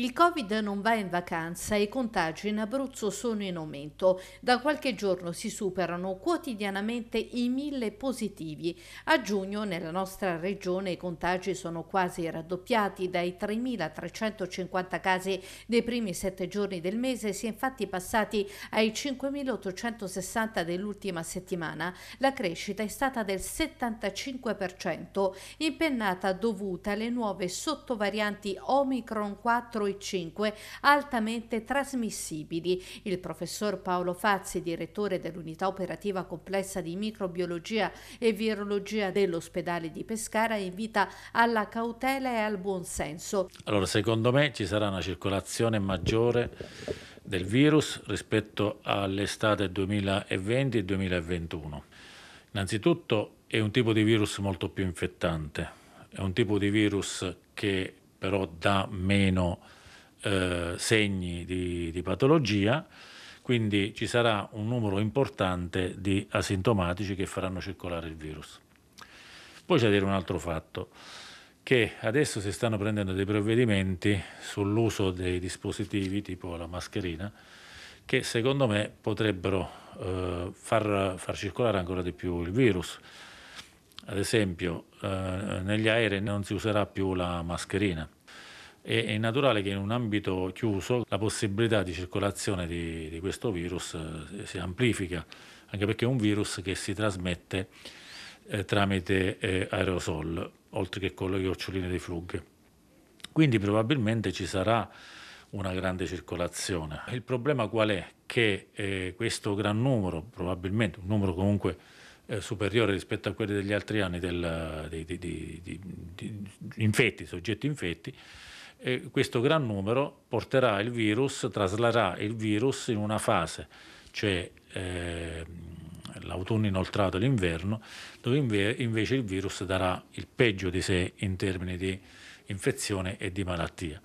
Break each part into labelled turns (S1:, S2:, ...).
S1: Il Covid non va in vacanza e i contagi in Abruzzo sono in aumento. Da qualche giorno si superano quotidianamente i mille positivi. A giugno nella nostra regione i contagi sono quasi raddoppiati. Dai 3.350 casi dei primi sette giorni del mese si è infatti passati ai 5.860 dell'ultima settimana. La crescita è stata del 75%, impennata dovuta alle nuove sottovarianti Omicron 4 e 5 altamente trasmissibili. Il professor Paolo Fazzi, direttore dell'unità operativa complessa di microbiologia e virologia dell'ospedale di Pescara, invita alla cautela e al buon senso. Allora,
S2: secondo me ci sarà una circolazione maggiore del virus rispetto all'estate 2020 e 2021. Innanzitutto è un tipo di virus molto più infettante, è un tipo di virus che però dà meno eh, segni di, di patologia, quindi ci sarà un numero importante di asintomatici che faranno circolare il virus. Poi c'è da dire un altro fatto, che adesso si stanno prendendo dei provvedimenti sull'uso dei dispositivi tipo la mascherina, che secondo me potrebbero eh, far, far circolare ancora di più il virus. Ad esempio eh, negli aerei non si userà più la mascherina. E è naturale che in un ambito chiuso la possibilità di circolazione di, di questo virus eh, si amplifica, anche perché è un virus che si trasmette eh, tramite eh, aerosol, oltre che con le goccioline di flughe. Quindi probabilmente ci sarà una grande circolazione. Il problema qual è? Che eh, questo gran numero, probabilmente un numero comunque eh, superiore rispetto a quelli degli altri anni del, di, di, di, di infetti, soggetti infetti, eh, questo gran numero porterà il virus, traslerà il virus in una fase, cioè eh, l'autunno inoltrato e l'inverno, dove inve- invece il virus darà il peggio di sé in termini di infezione e di malattia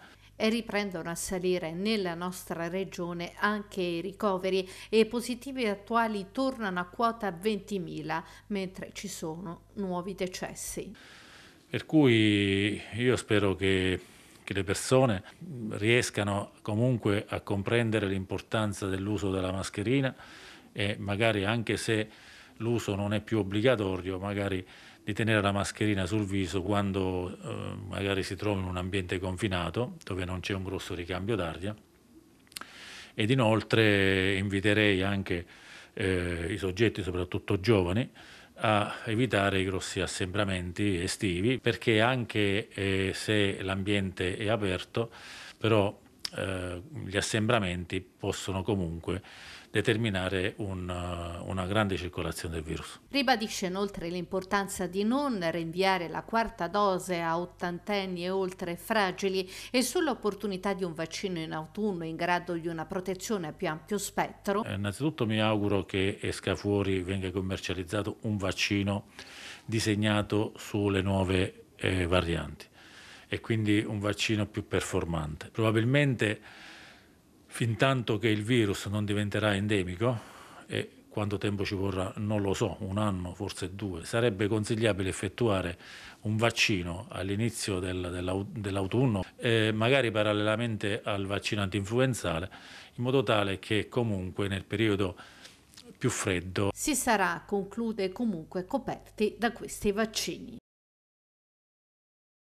S1: riprendono a salire nella nostra regione anche i ricoveri e i positivi attuali tornano a quota 20.000 mentre ci sono nuovi decessi.
S2: Per cui io spero che che le persone riescano comunque a comprendere l'importanza dell'uso della mascherina e magari anche se l'uso non è più obbligatorio, magari di tenere la mascherina sul viso quando eh, magari si trova in un ambiente confinato dove non c'è un grosso ricambio d'aria ed inoltre inviterei anche eh, i soggetti, soprattutto giovani, a evitare i grossi assembramenti estivi perché anche eh, se l'ambiente è aperto, però eh, gli assembramenti possono comunque determinare un, eh, una grande circolazione del virus.
S1: Ribadisce inoltre l'importanza di non rinviare la quarta dose a ottantenni e oltre fragili e sull'opportunità di un vaccino in autunno in grado di una protezione a più ampio spettro. Eh,
S2: innanzitutto mi auguro che esca fuori, venga commercializzato un vaccino disegnato sulle nuove eh, varianti e quindi un vaccino più performante. Probabilmente fin tanto che il virus non diventerà endemico, e quanto tempo ci vorrà non lo so, un anno, forse due, sarebbe consigliabile effettuare un vaccino all'inizio del, dell'autunno, eh, magari parallelamente al vaccino antinfluenzale, in modo tale che comunque nel periodo più freddo si
S1: sarà, conclude comunque, coperti da questi vaccini.